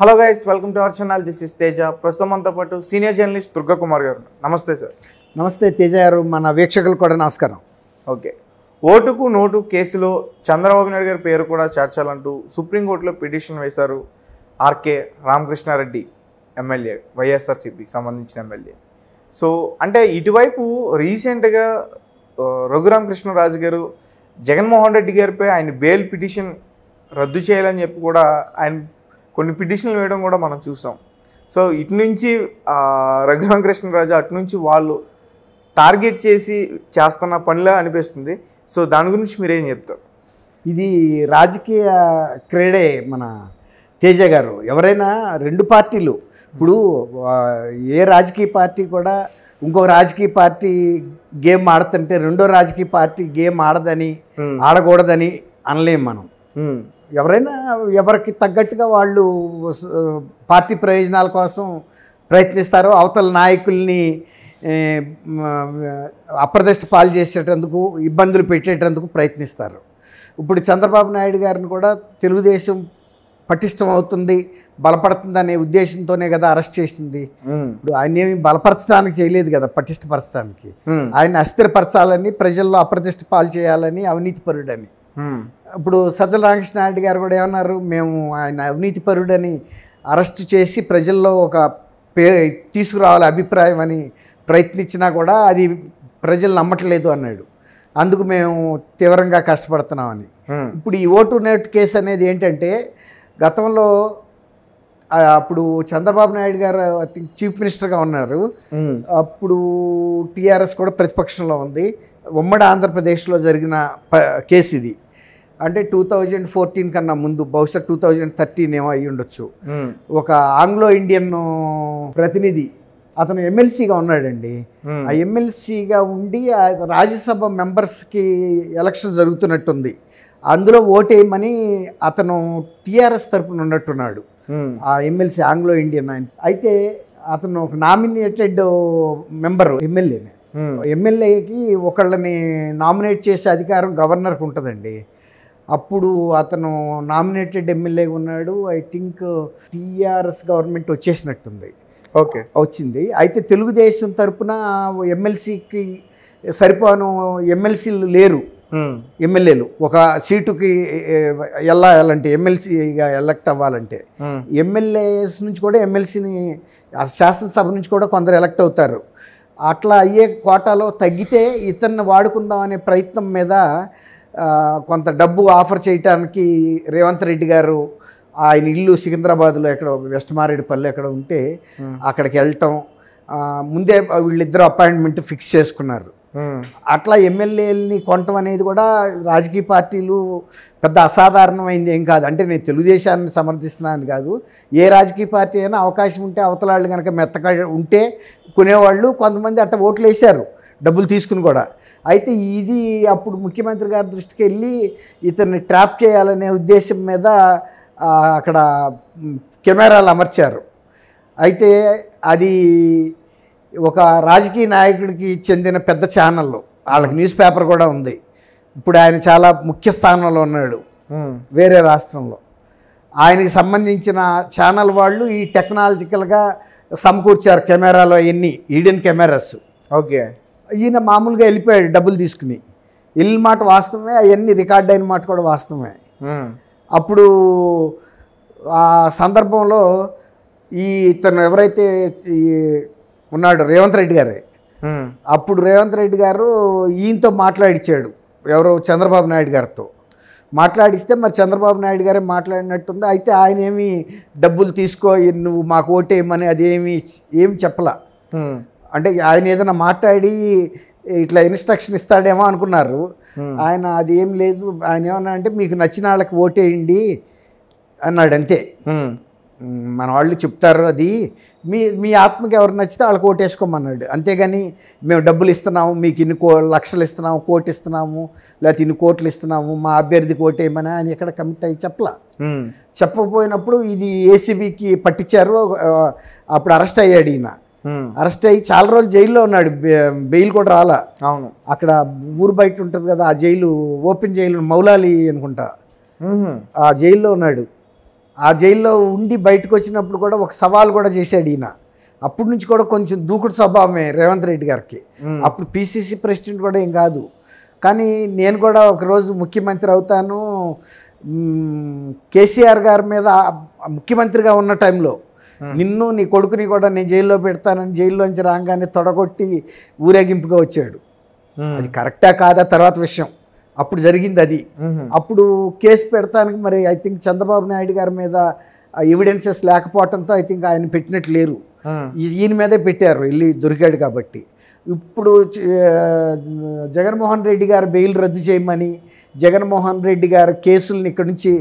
Hello guys welcome to our channel this is Teja ప్రస్తుతం అంతా పాటు సీనియర్ జర్నలిస్ట్ దుర్గకుమార్ గారు నమస్తే సార్ నమస్తే తేజ గారు మన వీక్షకులు కూడా నమస్కారం ఓకే ఓటుకు నోటు కేసులో చంద్రబాబు నాయుడు గారి పేరు కూడా చేర్చాలంటూ సుప్రీంకోర్టులో పిటిషన్ వేశారు ఆర్కే రామకృష్ణారెడ్డి ఎమ్మెల్యే వైఎస్ఆర్సీపీకి సంబంధించిన ఎమ్మెల్యే సో అంటే ఇటువైపు రీసెంట్గా రఘురామకృష్ణరాజు గారు జగన్మోహన్ రెడ్డి గారిపై ఆయన బెయిల్ పిటిషన్ రద్దు చేయాలని చెప్పి కూడా ఆయన కొన్ని పిటిషన్లు వేయడం కూడా మనం చూసాం సో ఇటు నుంచి రాజా అటు నుంచి వాళ్ళు టార్గెట్ చేసి చేస్తున్న పనిలా అనిపిస్తుంది సో దాని గురించి మీరేం చెప్తారు ఇది రాజకీయ క్రీడే మన తేజ గారు ఎవరైనా రెండు పార్టీలు ఇప్పుడు ఏ రాజకీయ పార్టీ కూడా ఇంకో రాజకీయ పార్టీ గేమ్ ఆడుతుంటే రెండో రాజకీయ పార్టీ గేమ్ ఆడదని ఆడకూడదని అనలేం మనం ఎవరైనా ఎవరికి తగ్గట్టుగా వాళ్ళు పార్టీ ప్రయోజనాల కోసం ప్రయత్నిస్తారో అవతల నాయకుల్ని అప్రదస్థ పాలు చేసేటందుకు ఇబ్బందులు పెట్టేటందుకు ప్రయత్నిస్తారు ఇప్పుడు చంద్రబాబు నాయుడు గారిని కూడా తెలుగుదేశం పటిష్టం అవుతుంది బలపడుతుంది అనే ఉద్దేశంతోనే కదా అరెస్ట్ చేసింది ఇప్పుడు ఆయన ఏమి బలపరచడానికి చేయలేదు కదా పటిష్టపరచడానికి ఆయన అస్థిరపరచాలని ప్రజల్లో అప్రతిష్ట పాలు చేయాలని అవినీతిపరుడని ఇప్పుడు సజ్జల నాయుడు గారు కూడా ఏమన్నారు మేము ఆయన అవినీతి పరుడని అరెస్ట్ చేసి ప్రజల్లో ఒక పే తీసుకురావాలి అభిప్రాయం అని ప్రయత్నించినా కూడా అది ప్రజలు నమ్మట్లేదు అన్నాడు అందుకు మేము తీవ్రంగా కష్టపడుతున్నామని ఇప్పుడు ఈ ఓటు నోట్ కేసు అనేది ఏంటంటే గతంలో అప్పుడు చంద్రబాబు నాయుడు గారు చీఫ్ మినిస్టర్గా ఉన్నారు అప్పుడు టీఆర్ఎస్ కూడా ప్రతిపక్షంలో ఉంది ఉమ్మడి ఆంధ్రప్రదేశ్లో జరిగిన ప కేసు ఇది అంటే టూ థౌజండ్ ఫోర్టీన్ కన్నా ముందు బహుశా టూ థౌజండ్ థర్టీన్ ఏమో అయ్యి ఉండొచ్చు ఒక ఆంగ్లో ఇండియన్ ప్రతినిధి అతను ఎమ్మెల్సీగా ఉన్నాడండి ఆ ఎమ్మెల్సీగా ఉండి రాజ్యసభ మెంబర్స్కి ఎలక్షన్ జరుగుతున్నట్టుంది అందులో ఓటేయమని అతను టీఆర్ఎస్ తరపున ఉన్నట్టున్నాడు ఆ ఎమ్మెల్సీ ఆంగ్లో ఇండియన్ అయితే అతను ఒక నామినేటెడ్ మెంబరు ఎమ్మెల్యేనే ఎమ్మెల్యేకి ఒకళ్ళని నామినేట్ చేసే అధికారం గవర్నర్కి ఉంటుందండి అప్పుడు అతను నామినేటెడ్ ఎమ్మెల్యే ఉన్నాడు ఐ థింక్ టీఆర్ఎస్ గవర్నమెంట్ వచ్చేసినట్టుంది ఓకే వచ్చింది అయితే తెలుగుదేశం తరపున ఎమ్మెల్సీకి సరిపోను ఎమ్మెల్సీలు లేరు ఎమ్మెల్యేలు ఒక సీటుకి వెళ్ళాలంటే ఎమ్మెల్సీగా ఎలక్ట్ అవ్వాలంటే ఎమ్మెల్యేస్ నుంచి కూడా ఎమ్మెల్సీని శాసనసభ నుంచి కూడా కొందరు ఎలక్ట్ అవుతారు అట్లా అయ్యే కోటాలో తగ్గితే ఇతన్ని వాడుకుందాం అనే ప్రయత్నం మీద కొంత డబ్బు ఆఫర్ చేయటానికి రేవంత్ రెడ్డి గారు ఆయన ఇల్లు సికింద్రాబాద్లో ఎక్కడ వెస్ట్ మారేడుపల్లి ఎక్కడ ఉంటే అక్కడికి వెళ్ళటం ముందే వీళ్ళిద్దరు అపాయింట్మెంట్ ఫిక్స్ చేసుకున్నారు అట్లా ఎమ్మెల్యేలని కొనటం అనేది కూడా రాజకీయ పార్టీలు పెద్ద అసాధారణమైంది ఏం కాదు అంటే నేను తెలుగుదేశాన్ని సమర్థిస్తున్నాను కాదు ఏ రాజకీయ పార్టీ అయినా అవకాశం ఉంటే అవతలాళ్ళు కనుక మెత్తగా ఉంటే కొనేవాళ్ళు కొంతమంది అట్ట ఓట్లు వేశారు డబ్బులు తీసుకుని కూడా అయితే ఇది అప్పుడు ముఖ్యమంత్రి గారి దృష్టికి వెళ్ళి ఇతన్ని ట్రాప్ చేయాలనే ఉద్దేశం మీద అక్కడ కెమెరాలు అమర్చారు అయితే అది ఒక రాజకీయ నాయకుడికి చెందిన పెద్ద ఛానల్ వాళ్ళకి న్యూస్ పేపర్ కూడా ఉంది ఇప్పుడు ఆయన చాలా ముఖ్య స్థానంలో ఉన్నాడు వేరే రాష్ట్రంలో ఆయనకి సంబంధించిన ఛానల్ వాళ్ళు ఈ టెక్నాలజికల్గా సమకూర్చారు కెమెరాలో అవన్నీ ఈడెన్ కెమెరాస్ ఓకే ఈయన మామూలుగా వెళ్ళిపోయాడు డబ్బులు తీసుకుని వెళ్ళిన మాట వాస్తవమే అవన్నీ రికార్డ్ అయిన మాట కూడా వాస్తవమే అప్పుడు ఆ సందర్భంలో ఈ ఇతను ఎవరైతే ఉన్నాడు రేవంత్ రెడ్డి గారే అప్పుడు రేవంత్ రెడ్డి గారు ఈయనతో మాట్లాడిచ్చాడు ఎవరో చంద్రబాబు నాయుడు గారితో మాట్లాడిస్తే మరి చంద్రబాబు నాయుడు గారే మాట్లాడినట్టుంది అయితే ఆయన ఏమి డబ్బులు తీసుకో నువ్వు మాకు ఓటేయమని అది ఏమి ఏం చెప్పలా అంటే ఆయన ఏదైనా మాట్లాడి ఇట్లా ఇన్స్ట్రక్షన్ ఇస్తాడేమో అనుకున్నారు ఆయన అది ఏం లేదు ఆయన ఏమన్నా అంటే మీకు నచ్చిన వాళ్ళకి ఓటేయండి అన్నాడు అంతే మన వాళ్ళు చెప్తారు అది మీ మీ ఆత్మకి ఎవరు నచ్చితే వాళ్ళకి ఓటేసుకోమన్నాడు అంతేగాని మేము డబ్బులు ఇస్తున్నాము మీకు ఇన్ని కో లక్షలు ఇస్తున్నాము కోటి ఇస్తున్నాము లేకపోతే ఇన్ని కోట్లు ఇస్తున్నాము మా అభ్యర్థి కోటేమనా అని ఎక్కడ కమిట్ అయ్యి చెప్పలా చెప్పకపోయినప్పుడు ఇది ఏసీబీకి పట్టించారు అప్పుడు అరెస్ట్ అయ్యాడు ఈయన అరెస్ట్ అయ్యి చాలా రోజులు జైల్లో ఉన్నాడు బెయిల్ కూడా రాలా అవును అక్కడ ఊరు బయట ఉంటుంది కదా ఆ జైలు ఓపెన్ జైలు మౌలాలి అనుకుంటా ఆ జైల్లో ఉన్నాడు ఆ జైల్లో ఉండి బయటకు వచ్చినప్పుడు కూడా ఒక సవాల్ కూడా చేశాడు ఈయన అప్పటి నుంచి కూడా కొంచెం దూకుడు స్వభావమే రేవంత్ రెడ్డి గారికి అప్పుడు పిసిసి ప్రెసిడెంట్ కూడా ఏం కాదు కానీ నేను కూడా ఒకరోజు ముఖ్యమంత్రి అవుతాను కేసీఆర్ గారి మీద ముఖ్యమంత్రిగా ఉన్న టైంలో నిన్ను నీ కొడుకుని కూడా నేను జైల్లో పెడతానని జైల్లోంచి రాగానే తొడగొట్టి ఊరేగింపుగా వచ్చాడు అది కరెక్టా కాదా తర్వాత విషయం అప్పుడు జరిగింది అది అప్పుడు కేసు పెడతానికి మరి ఐ థింక్ చంద్రబాబు నాయుడు గారి మీద ఎవిడెన్సెస్ లేకపోవడంతో ఐ థింక్ ఆయన పెట్టినట్టు లేరు ఈయన మీదే పెట్టారు వెళ్ళి దొరికాడు కాబట్టి ఇప్పుడు జగన్మోహన్ రెడ్డి గారు బెయిల్ రద్దు చేయమని జగన్మోహన్ రెడ్డి గారు కేసులను ఇక్కడి నుంచి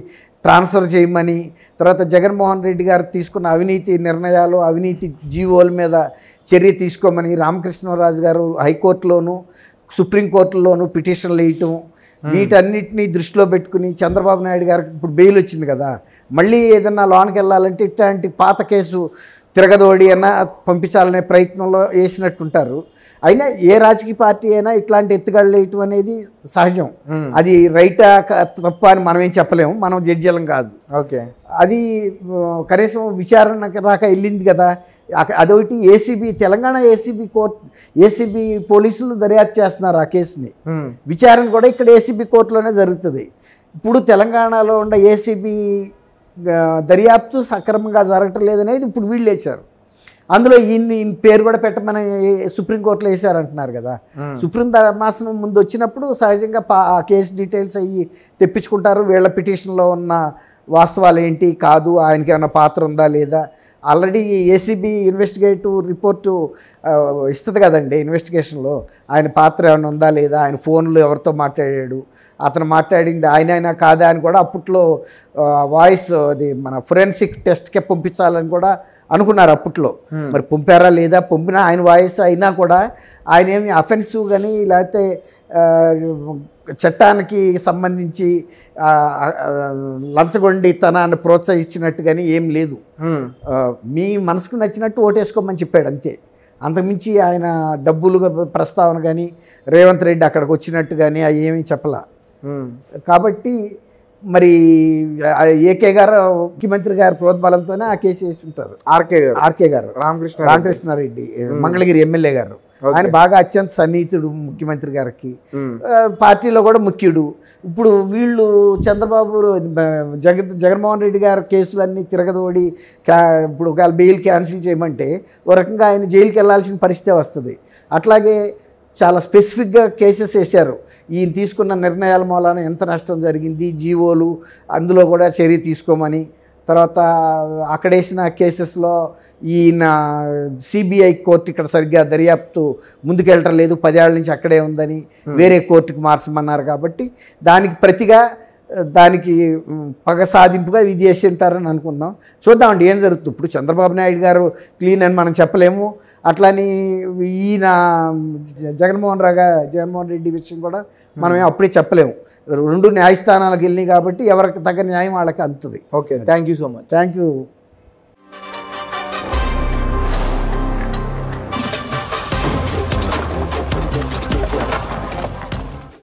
ట్రాన్స్ఫర్ చేయమని తర్వాత జగన్మోహన్ రెడ్డి గారు తీసుకున్న అవినీతి నిర్ణయాలు అవినీతి జీవోల మీద చర్య తీసుకోమని రామకృష్ణరాజు గారు హైకోర్టులోను సుప్రీంకోర్టులోను పిటిషన్లు వేయటం వీటన్నిటినీ దృష్టిలో పెట్టుకుని చంద్రబాబు నాయుడు గారికి ఇప్పుడు బెయిల్ వచ్చింది కదా మళ్ళీ ఏదన్నా లోనికి వెళ్ళాలంటే ఇట్లాంటి పాత కేసు తిరగదోడి అయినా పంపించాలనే ప్రయత్నంలో వేసినట్టుంటారు అయినా ఏ రాజకీయ పార్టీ అయినా ఇట్లాంటి ఎత్తుగడలు వేయటం అనేది సహజం అది రైటా తప్ప అని మనం చెప్పలేము మనం జడ్జీలం కాదు ఓకే అది కనీసం విచారణ రాక వెళ్ళింది కదా అదొకటి ACB Telangana ACB court ACB పోలీసులు దర్యాప్తు చేస్తున్నారు ఆ కేసుని విచారణ కూడా ఇక్కడ ఏసీబీ కోర్టులోనే జరుగుతుంది ఇప్పుడు తెలంగాణలో ఉన్న ఏసీబీ దర్యాప్తు సక్రమంగా జరగటం లేదనేది ఇప్పుడు వీళ్ళు వేశారు అందులో ఈయన్ని పేరు కూడా పెట్టమని సుప్రీంకోర్టులో వేశారంటున్నారు కదా సుప్రీం ధర్మాసనం ముందు వచ్చినప్పుడు సహజంగా పా కేసు డీటెయిల్స్ అవి తెప్పించుకుంటారు వీళ్ళ పిటిషన్లో ఉన్న వాస్తవాలు ఏంటి కాదు ఆయనకి ఏమైనా పాత్ర ఉందా లేదా ఆల్రెడీ ఏసీబీ ఇన్వెస్టిగేటివ్ రిపోర్టు ఇస్తుంది కదండి ఇన్వెస్టిగేషన్లో ఆయన పాత్ర ఏమైనా ఉందా లేదా ఆయన ఫోన్లో ఎవరితో మాట్లాడాడు అతను మాట్లాడింది ఆయన అయినా కాదా అని కూడా అప్పట్లో వాయిస్ అది మన ఫొరెన్సిక్ టెస్ట్కే పంపించాలని కూడా అనుకున్నారు అప్పట్లో మరి పంపారా లేదా పంపినా ఆయన వాయిస్ అయినా కూడా ఆయన ఏమి అఫెన్సివ్ కానీ లేకపోతే చట్టానికి సంబంధించి లంచగొండితనాన్ని ప్రోత్సహించినట్టు కానీ ఏం లేదు మీ మనసుకు నచ్చినట్టు ఓటేసుకోమని చెప్పాడు అంతే అంతకుమించి ఆయన డబ్బులు ప్రస్తావన కానీ రేవంత్ రెడ్డి అక్కడికి వచ్చినట్టు కానీ అవి ఏమీ చెప్పలా కాబట్టి మరి ఏకే గారు ముఖ్యమంత్రి గారి ప్రోద్బలంతోనే ఆ కేసు వేసి ఉంటారు ఆర్కే గారు ఆర్కే గారు రామకృష్ణ రామకృష్ణారెడ్డి మంగళగిరి ఎమ్మెల్యే గారు ఆయన బాగా అత్యంత సన్నిహితుడు ముఖ్యమంత్రి గారికి hmm. పార్టీలో కూడా ముఖ్యుడు ఇప్పుడు వీళ్ళు చంద్రబాబు జగన్ జగన్మోహన్ రెడ్డి గారి కేసులన్నీ తిరగదోడి ఇప్పుడు ఒకవేళ బెయిల్ క్యాన్సిల్ చేయమంటే ఓ రకంగా ఆయన జైలుకి వెళ్లాల్సిన పరిస్థితి వస్తుంది అట్లాగే చాలా స్పెసిఫిక్గా కేసెస్ వేశారు ఈయన తీసుకున్న నిర్ణయాల మూలాన ఎంత నష్టం జరిగింది జీవోలు అందులో కూడా చర్య తీసుకోమని తర్వాత అక్కడేసిన కేసెస్లో ఈయన సిబిఐ కోర్టు ఇక్కడ సరిగ్గా దర్యాప్తు ముందుకెళ్ళటం లేదు పదేళ్ల నుంచి అక్కడే ఉందని వేరే కోర్టుకు మార్చమన్నారు కాబట్టి దానికి ప్రతిగా దానికి పగ సాధింపుగా ఇది చేసి ఉంటారని అనుకుందాం చూద్దామండి ఏం జరుగుతుంది ఇప్పుడు చంద్రబాబు నాయుడు గారు క్లీన్ అని మనం చెప్పలేము అట్లని ఈయన జగన్మోహన్ రావు జగన్మోహన్ రెడ్డి విషయం కూడా మనం అప్పుడే చెప్పలేము రెండు న్యాయస్థానాలకు వెళ్ళినాయి కాబట్టి ఎవరికి తగ్గ న్యాయం వాళ్ళకి అందుతుంది okay thank you so much thank you